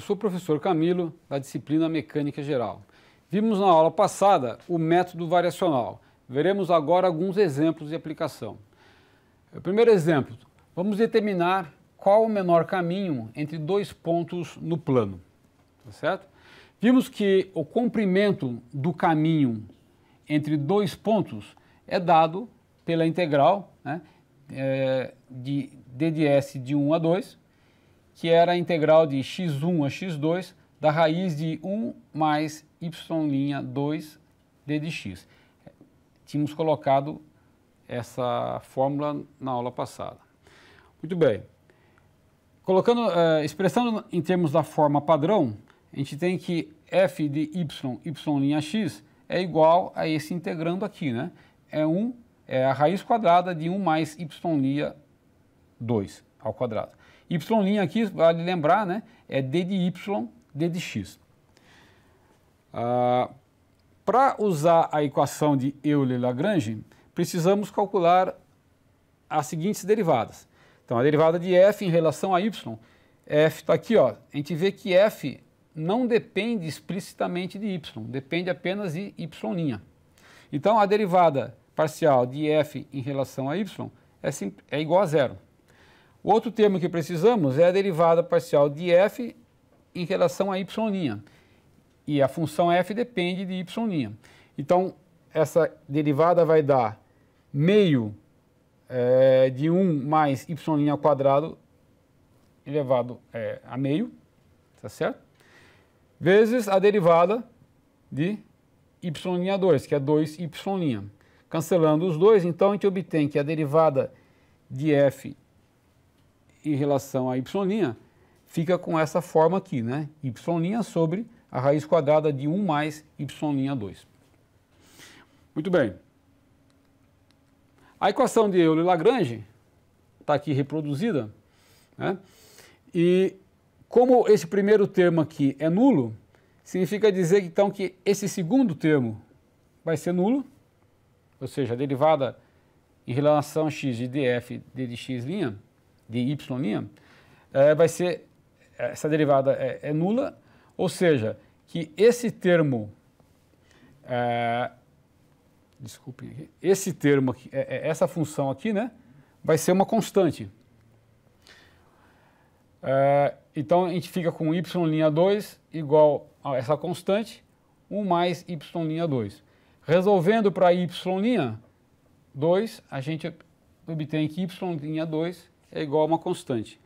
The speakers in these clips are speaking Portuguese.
eu sou o professor Camilo, da disciplina Mecânica Geral. Vimos na aula passada o método variacional. Veremos agora alguns exemplos de aplicação. O é, primeiro exemplo, vamos determinar qual o menor caminho entre dois pontos no plano. Tá certo? Vimos que o comprimento do caminho entre dois pontos é dado pela integral né, é, de ds de 1 a 2 que era a integral de x1 a x2 da raiz de 1 mais y'2 d de x. Tínhamos colocado essa fórmula na aula passada. Muito bem. Colocando, uh, expressando em termos da forma padrão, a gente tem que f de y, y'x, é igual a esse integrando aqui, né? É, um, é a raiz quadrada de 1 mais y'2 ao quadrado. Y' aqui, vale lembrar, né, é D de Y, D de X. Ah, Para usar a equação de Euler-Lagrange, precisamos calcular as seguintes derivadas. Então, a derivada de f em relação a y, f está aqui, ó. a gente vê que f não depende explicitamente de y, depende apenas de y'. Então, a derivada parcial de f em relação a y é, é igual a zero. O outro termo que precisamos é a derivada parcial de f em relação a y'. E a função f depende de y'. Então, essa derivada vai dar meio é, de 1 mais y' ao quadrado elevado é, a meio, tá certo? Vezes a derivada de y'2, que é 2y'. Cancelando os dois, então a gente obtém que a derivada de f em relação a y', fica com essa forma aqui, né? y' sobre a raiz quadrada de 1 mais y'2. Muito bem. A equação de Euler-Lagrange está aqui reproduzida, né? E como esse primeiro termo aqui é nulo, significa dizer então que esse segundo termo vai ser nulo, ou seja, a derivada em relação a x de df d de de y', eh, vai ser, eh, essa derivada é, é, nula, ou seja, que esse termo, desculpe eh, desculpem aqui, esse termo, aqui, é, é, essa função aqui, né, vai ser uma constante. então, a gente fica com y'2 igual a essa constante, 1 mais y'2. Resolvendo para y', 2, a gente obtém que y'2 é igual a uma constante.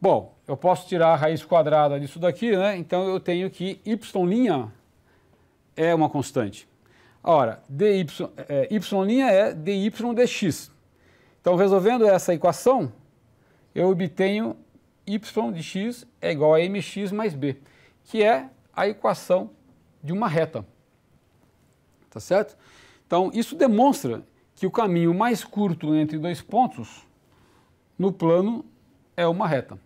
Bom, eu posso tirar a raiz quadrada disso daqui, né? Então eu tenho que y' é uma constante. Ora, dy, é, y' é dy dx. Então, resolvendo essa equação, eu obtenho y de x é igual a mx mais b, que é a equação de uma reta. Tá certo? Então, isso demonstra que o caminho mais curto entre dois pontos no plano é uma reta.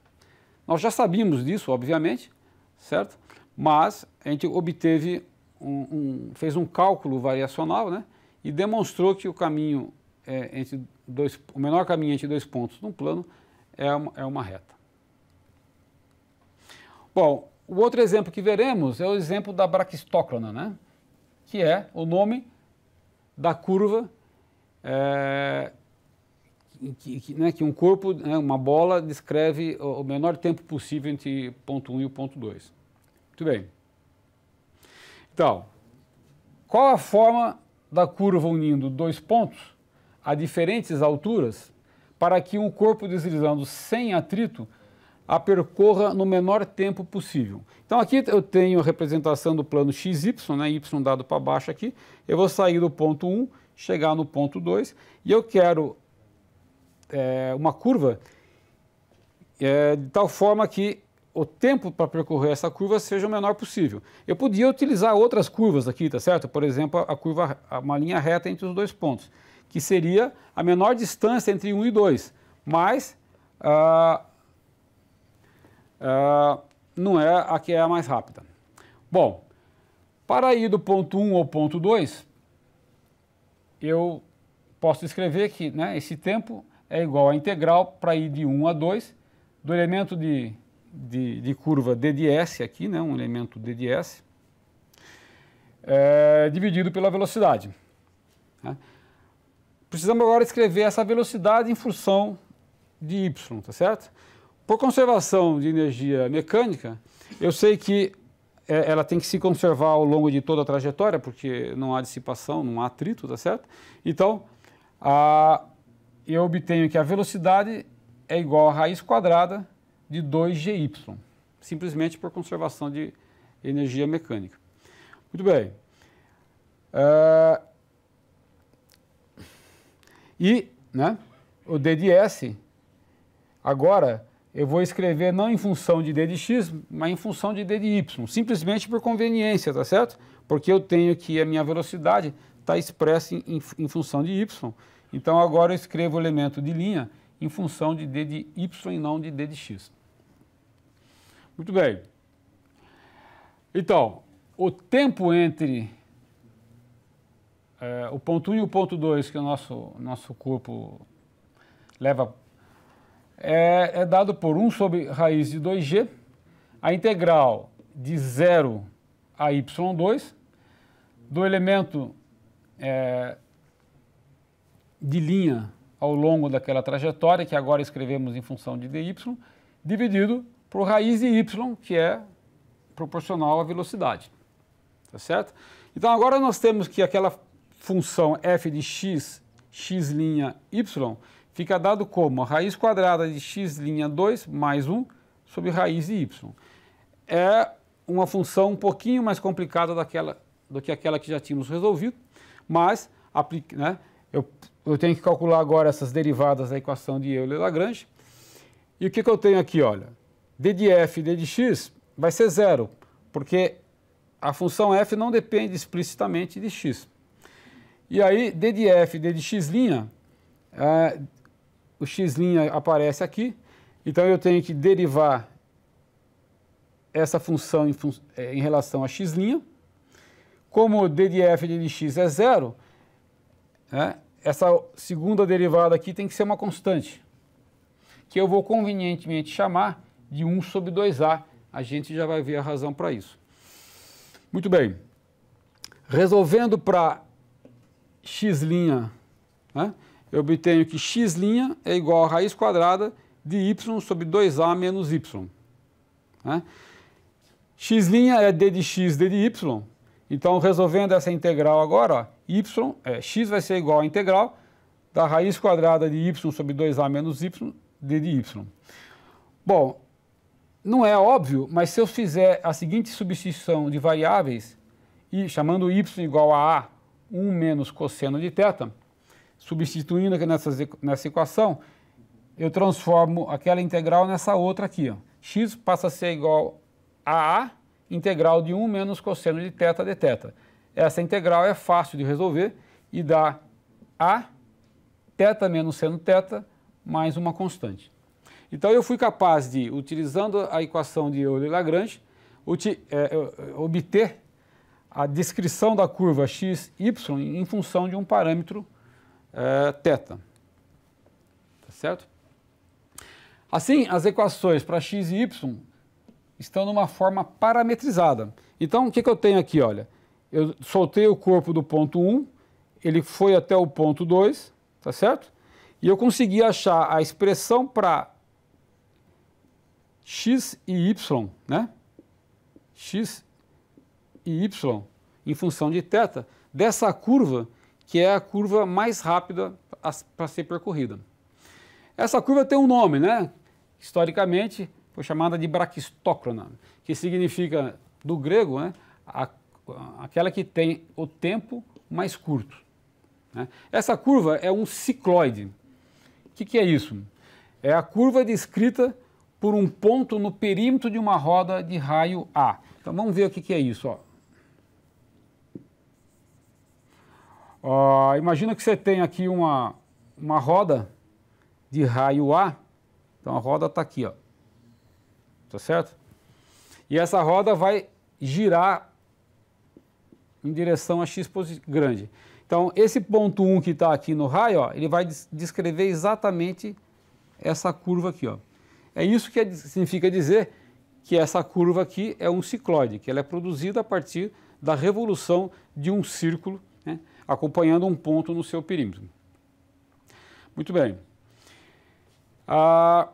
Nós já sabíamos disso, obviamente, certo? Mas a gente obteve um, um, fez um cálculo variacional, né? E demonstrou que o caminho é, entre dois, o menor caminho entre dois pontos num plano é uma, é uma reta. Bom, o outro exemplo que veremos é o exemplo da braquistócrona, né? Que é o nome da curva é, que, que, né, que um corpo, né, uma bola, descreve o, menor tempo possível entre ponto 1 um e o ponto 2. Muito bem. Então, qual a forma da curva unindo dois pontos a diferentes alturas para que um corpo deslizando sem atrito a percorra no menor tempo possível. Então aqui eu tenho a representação do plano xy, né, y dado para baixo aqui. Eu vou sair do ponto 1, chegar no ponto 2 e eu quero é, uma curva é, de tal forma que o tempo para percorrer essa curva seja o menor possível. Eu podia utilizar outras curvas aqui, tá certo? Por exemplo, a curva, uma linha reta entre os dois pontos, que seria a menor distância entre 1 e 2, mas ah, ah, não é a que é a mais rápida. Bom, para ir do ponto 1 ao ponto 2, eu posso escrever que né, esse tempo é igual à integral para ir de 1 a 2 do elemento de, de, de curva d de s aqui, né, um elemento d de s, é, dividido pela velocidade. Né. Precisamos agora escrever essa velocidade em função de y, tá certo? Por conservação de energia mecânica, eu sei que é, ela tem que se conservar ao longo de toda a trajetória, porque não há dissipação, não há atrito, tá certo? Então, a eu obtenho que a velocidade é igual a raiz quadrada de 2gy, simplesmente por conservação de energia mecânica. Muito bem. Uh, e né, o d de s, agora eu vou escrever não em função de d de x, mas em função de d de y, simplesmente por conveniência, tá certo? Porque eu tenho que a minha velocidade está expressa em, em função de y, então agora eu escrevo o elemento de linha em função de D de Y e não de D de X. Muito bem. Então, o tempo entre é, o ponto 1 um e o ponto 2 que o nosso, nosso corpo leva é, é, dado por 1 sobre raiz de 2g, a integral de 0 a y2 do elemento é, de linha ao longo daquela trajetória, que agora escrevemos em função de dy, dividido por raiz de y, que é proporcional à velocidade. Tá certo? Então agora nós temos que aquela função f de x, x' y, fica dado como a raiz quadrada de x'2 mais 1 sobre raiz de y. É uma função um pouquinho mais complicada daquela, do que aquela que já tínhamos resolvido, mas aplica, né, eu eu tenho que calcular agora essas derivadas da equação de Euler-Lagrange. E o que, que eu tenho aqui, olha? d de f e d de x vai ser zero, porque a função f não depende explicitamente de x. E aí, d de f, d de x', é, o x' aparece aqui, então eu tenho que derivar essa função em, fun é, em relação a x'. Como d de f, d de x é zero, né, essa segunda derivada aqui tem que ser uma constante, que eu vou convenientemente chamar de 1 sobre 2a. A gente já vai ver a razão para isso. Muito bem. Resolvendo para x', né, eu obtenho que x' é igual a raiz quadrada de y sobre 2a menos y. Né? x' é d de x, d de y. Então, resolvendo essa integral agora, ó, y, é, x vai ser igual à integral da raiz quadrada de y sobre 2a menos y d de y. Bom, não é óbvio, mas se eu fizer a seguinte substituição de variáveis, e chamando y igual a a, 1 menos cosseno de θ, substituindo aqui nessa, nessa equação, eu transformo aquela integral nessa outra aqui. Ó. x passa a ser igual a a integral de 1 menos cosseno de θ dθ. Essa integral é fácil de resolver e dá a θ menos seno θ mais uma constante. Então eu fui capaz de, utilizando a equação de Euler e Lagrange, é, obter a descrição da curva x, y em função de um parâmetro é, Tá certo? Assim, as equações para x e y estão numa forma parametrizada. Então, o que, que eu tenho aqui? Olha, eu soltei o corpo do ponto 1, ele foi até o ponto 2, tá certo? E eu consegui achar a expressão para x e y, né? x e y em função de θ dessa curva, que é a curva mais rápida para ser percorrida. Essa curva tem um nome, né? Historicamente, foi chamada de braquistócrona, que significa, do grego, né, a, aquela que tem o tempo mais curto. Né? Essa curva é um cicloide. O que, que é isso? É a curva descrita por um ponto no perímetro de uma roda de raio A. Então vamos ver o que, que é isso. Ó. Ó, imagina que você tem aqui uma, uma roda de raio A. Então a roda está aqui. Ó tá certo? E essa roda vai girar em direção a x grande. Então, esse ponto 1 que está aqui no raio, ó, ele vai descrever exatamente essa curva aqui. Ó. É isso que é, significa dizer que essa curva aqui é um cicloide, que ela é produzida a partir da revolução de um círculo, né, acompanhando um ponto no seu perímetro. Muito bem. Ah,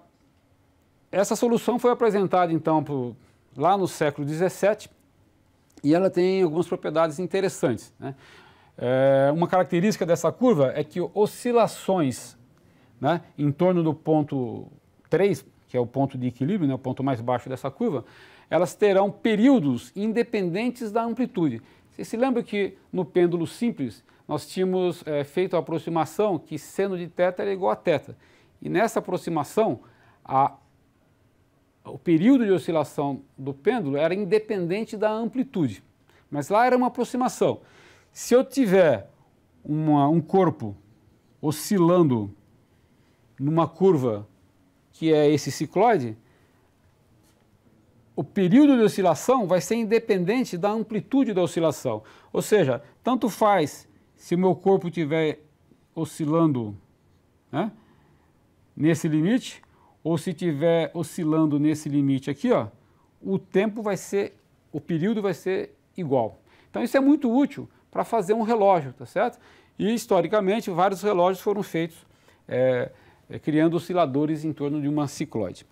essa solução foi apresentada, então, por, lá no século XVII e ela tem algumas propriedades interessantes. Né? É, uma característica dessa curva é que oscilações né, em torno do ponto 3, que é o ponto de equilíbrio, né, o ponto mais baixo dessa curva, elas terão períodos independentes da amplitude. Você se lembra que no pêndulo simples nós tínhamos é, feito a aproximação que seno de θ era igual a θ. E nessa aproximação, a o período de oscilação do pêndulo era independente da amplitude, mas lá era uma aproximação. Se eu tiver uma, um corpo oscilando numa curva que é esse cicloide, o período de oscilação vai ser independente da amplitude da oscilação. Ou seja, tanto faz se o meu corpo estiver oscilando né, nesse limite ou se tiver oscilando nesse limite aqui, ó, o tempo vai ser, o período vai ser igual. Então isso é muito útil para fazer um relógio, tá certo? E historicamente vários relógios foram feitos é, é criando osciladores em torno de uma cicloide.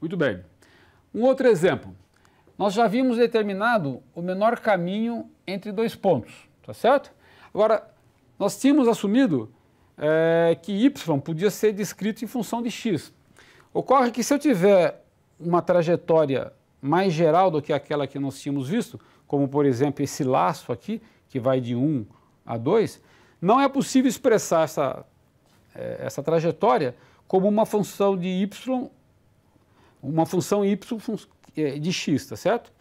Muito bem. Um outro exemplo. Nós já vimos determinado o menor caminho entre dois pontos, tá certo? Agora, nós tínhamos assumido é, que Y podia ser descrito em função de X. Ocorre que se eu tiver uma trajetória mais geral do que aquela que nós tínhamos visto, como por exemplo esse laço aqui, que vai de 1 a 2, não é possível expressar essa, eh, essa trajetória como uma função de y, uma função y eh, de x, tá certo?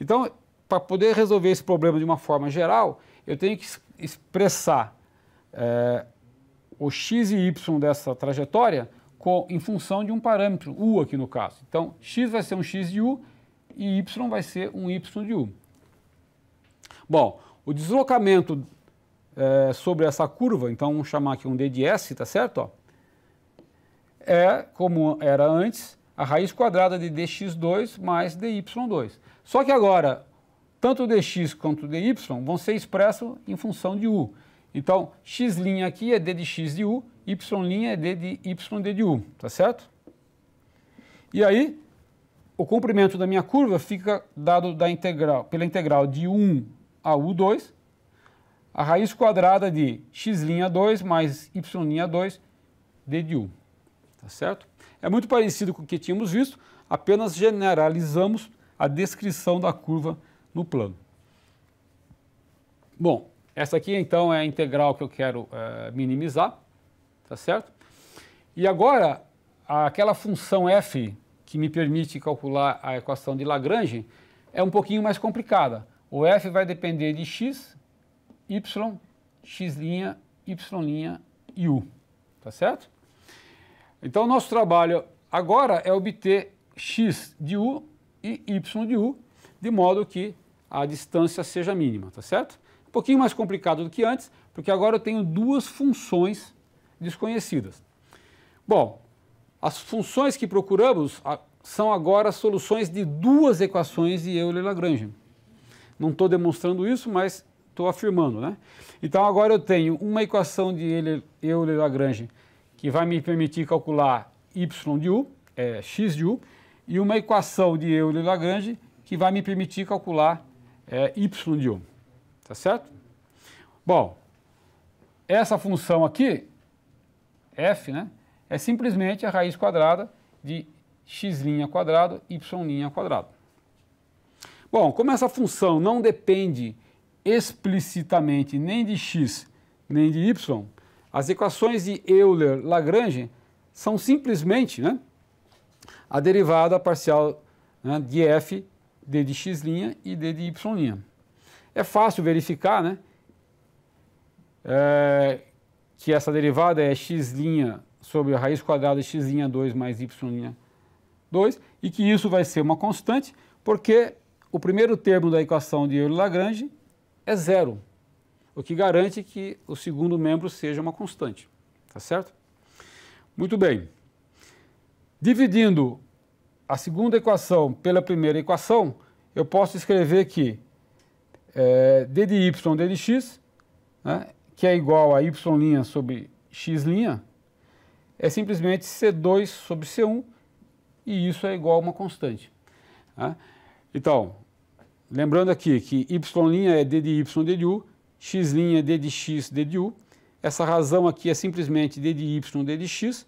Então, para poder resolver esse problema de uma forma geral, eu tenho que expressar é, o x e y dessa trajetória com, em função de um parâmetro, u aqui no caso. Então, x vai ser um x de u e y vai ser um y de u. Bom, o deslocamento é, sobre essa curva, então vamos chamar aqui um d de s, tá certo? Ó, é, como era antes, a raiz quadrada de dx2 mais dy2. Só que agora tanto dx quanto dy vão ser expressos em função de u. Então, x' aqui é d de x de u, y' é d de y d de u, tá certo? E aí, o comprimento da minha curva fica dado da integral, pela integral de 1 a u2, a raiz quadrada de x'2 mais y'2 d de u, tá certo? É muito parecido com o que tínhamos visto, apenas generalizamos a descrição da curva no plano. Bom, essa aqui então é a integral que eu quero é, minimizar, tá certo? E agora, aquela função f que me permite calcular a equação de Lagrange é um pouquinho mais complicada. O f vai depender de x, y, x', y' e u, tá certo? Então, o nosso trabalho agora é obter x de u e y de u, de modo que a distância seja mínima, tá certo? Um pouquinho mais complicado do que antes, porque agora eu tenho duas funções desconhecidas. Bom, as funções que procuramos são agora soluções de duas equações de Euler-Lagrange. Não estou demonstrando isso, mas estou afirmando, né? Então agora eu tenho uma equação de Euler-Lagrange que vai me permitir calcular y de u, é, x de u, e uma equação de Euler-Lagrange que vai me permitir calcular é y de 1, tá certo? Bom, essa função aqui, f, né, é simplesmente a raiz quadrada de x' quadrado, y' quadrado. Bom, como essa função não depende explicitamente nem de x nem de y, as equações de Euler-Lagrange são simplesmente né, a derivada parcial né, de f D de x' e D de y'. É fácil verificar né, é, que essa derivada é x' sobre a raiz quadrada de x'2 mais y'2 e que isso vai ser uma constante porque o primeiro termo da equação de Euler-Lagrange é zero, o que garante que o segundo membro seja uma constante, tá certo? Muito bem. Dividindo a segunda equação pela primeira equação, eu posso escrever que é, d de y d de x, né, que é igual a y' sobre x', é simplesmente c2 sobre c1, e isso é igual a uma constante. Né? Então, lembrando aqui que y' é d de y, d de u, x' é d de x, d de u, essa razão aqui é simplesmente d de y, d de x,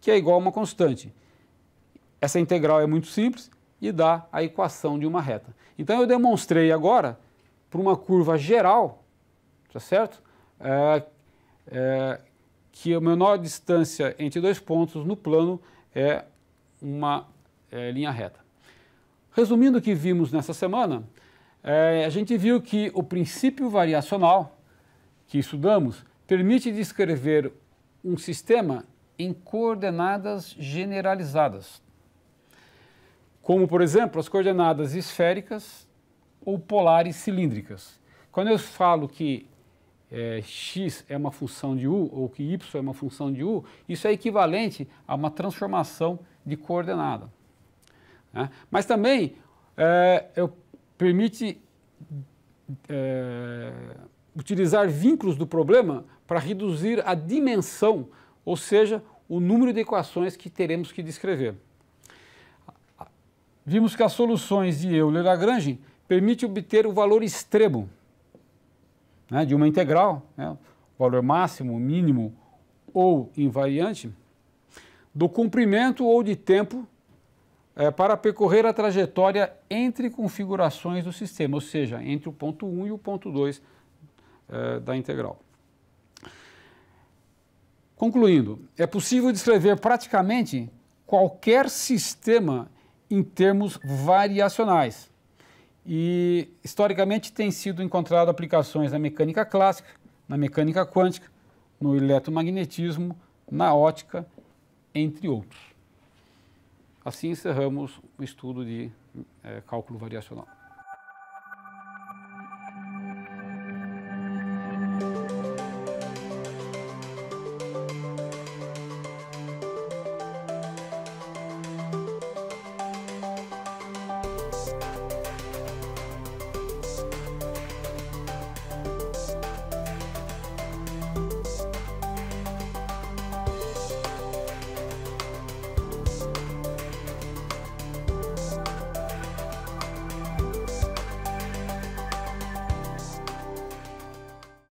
que é igual a uma constante. Essa integral é muito simples e dá a equação de uma reta. Então eu demonstrei agora para uma curva geral, tá certo? É, é, que a menor distância entre dois pontos no plano é uma é, linha reta. Resumindo o que vimos nessa semana, é, a gente viu que o princípio variacional que estudamos permite descrever um sistema em coordenadas generalizadas, como, por exemplo, as coordenadas esféricas ou polares cilíndricas. Quando eu falo que é, x é uma função de u ou que y é uma função de u, isso é equivalente a uma transformação de coordenada. Né? Mas também é, eu permite é, utilizar vínculos do problema para reduzir a dimensão, ou seja, o número de equações que teremos que descrever vimos que as soluções de Euler-Lagrange permitem obter o valor extremo né, de uma integral, né, valor máximo, mínimo ou invariante, do comprimento ou de tempo é, para percorrer a trajetória entre configurações do sistema, ou seja, entre o ponto 1 e o ponto 2 é, da integral. Concluindo, é possível descrever praticamente qualquer sistema em termos variacionais. E historicamente tem sido encontrado aplicações na mecânica clássica, na mecânica quântica, no eletromagnetismo, na ótica, entre outros. Assim encerramos o estudo de é, cálculo variacional.